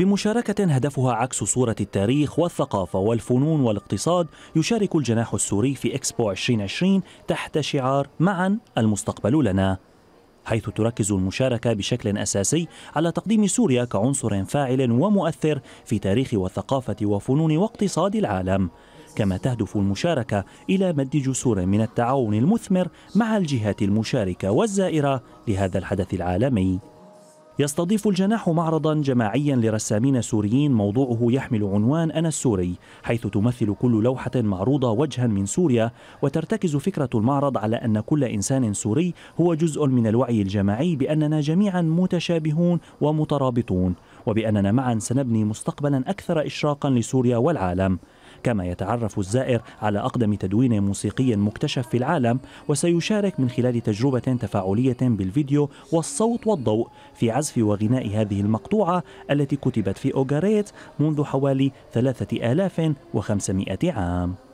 بمشاركة هدفها عكس صورة التاريخ والثقافة والفنون والاقتصاد يشارك الجناح السوري في إكسبو 2020 تحت شعار معا المستقبل لنا حيث تركز المشاركة بشكل أساسي على تقديم سوريا كعنصر فاعل ومؤثر في تاريخ والثقافة وفنون واقتصاد العالم كما تهدف المشاركة إلى مد جسور من التعاون المثمر مع الجهات المشاركة والزائرة لهذا الحدث العالمي يستضيف الجناح معرضا جماعيا لرسامين سوريين موضوعه يحمل عنوان أنا السوري حيث تمثل كل لوحة معروضة وجها من سوريا وترتكز فكرة المعرض على أن كل إنسان سوري هو جزء من الوعي الجماعي بأننا جميعا متشابهون ومترابطون وبأننا معا سنبني مستقبلا أكثر إشراقا لسوريا والعالم كما يتعرف الزائر على أقدم تدوين موسيقي مكتشف في العالم وسيشارك من خلال تجربة تفاعلية بالفيديو والصوت والضوء في عزف وغناء هذه المقطوعة التي كتبت في أوغاريت منذ حوالي 3500 عام